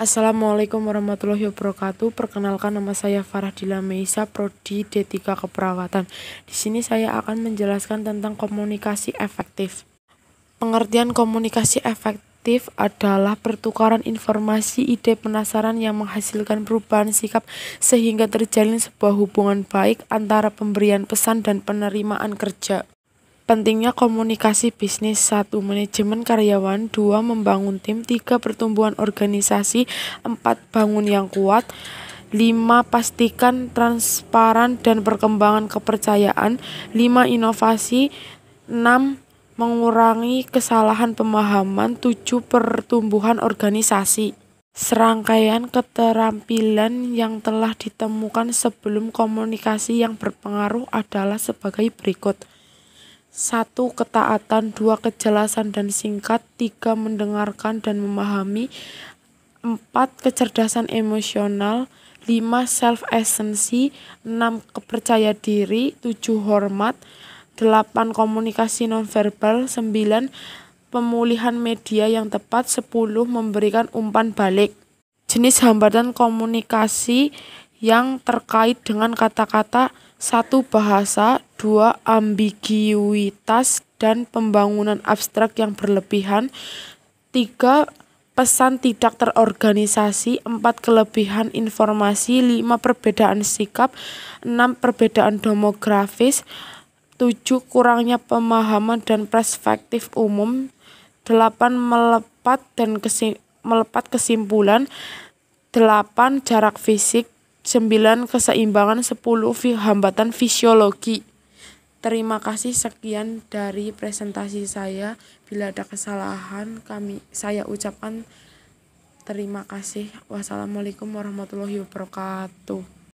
Assalamualaikum warahmatullahi wabarakatuh. Perkenalkan nama saya Farah Dila Meisa, prodi D3 Keperawatan. Di sini saya akan menjelaskan tentang komunikasi efektif. Pengertian komunikasi efektif adalah pertukaran informasi, ide penasaran yang menghasilkan perubahan sikap sehingga terjalin sebuah hubungan baik antara pemberian pesan dan penerimaan kerja. Pentingnya komunikasi bisnis satu Manajemen karyawan dua Membangun tim tiga Pertumbuhan organisasi empat Bangun yang kuat lima Pastikan transparan dan perkembangan kepercayaan lima Inovasi enam Mengurangi kesalahan pemahaman tujuh Pertumbuhan organisasi Serangkaian keterampilan yang telah ditemukan sebelum komunikasi yang berpengaruh adalah sebagai berikut satu ketaatan, dua kejelasan dan singkat, tiga mendengarkan dan memahami, empat kecerdasan emosional, lima self esensi, enam kepercaya diri, tujuh hormat, delapan komunikasi nonverbal, sembilan pemulihan media yang tepat, sepuluh memberikan umpan balik. Jenis hambatan komunikasi yang terkait dengan kata-kata satu bahasa, Dua, ambiguitas dan pembangunan abstrak yang berlebihan. Tiga, pesan tidak terorganisasi, empat kelebihan informasi, lima perbedaan sikap, enam perbedaan demografis, tujuh kurangnya pemahaman dan perspektif umum, delapan melepat dan kesim melepat kesimpulan, delapan jarak fisik, sembilan keseimbangan, sepuluh hambatan fisiologi. Terima kasih sekian dari presentasi saya. Bila ada kesalahan kami saya ucapkan terima kasih. Wassalamualaikum warahmatullahi wabarakatuh.